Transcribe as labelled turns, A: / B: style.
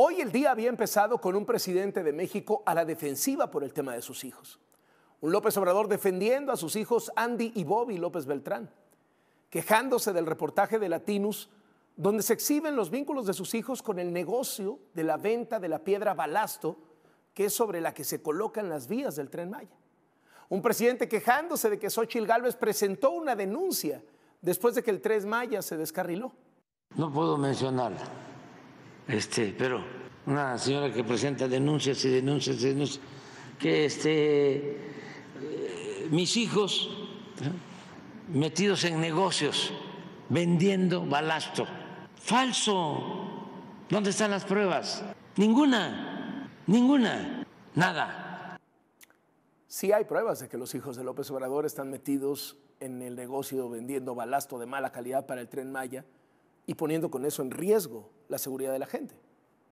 A: Hoy el día había empezado con un presidente de México a la defensiva por el tema de sus hijos. Un López Obrador defendiendo a sus hijos Andy y Bobby López Beltrán, quejándose del reportaje de Latinus donde se exhiben los vínculos de sus hijos con el negocio de la venta de la piedra balasto, que es sobre la que se colocan las vías del tren Maya. Un presidente quejándose de que Xochitl Gálvez presentó una denuncia después de que el tren Maya se descarriló.
B: No puedo mencionarla este, pero una señora que presenta denuncias y denuncias y denuncias, que este, eh, mis hijos ¿eh? metidos en negocios, vendiendo balasto. Falso. ¿Dónde están las pruebas? Ninguna, ninguna, nada.
A: Sí hay pruebas de que los hijos de López Obrador están metidos en el negocio vendiendo balasto de mala calidad para el tren Maya y poniendo con eso en riesgo la seguridad de la gente.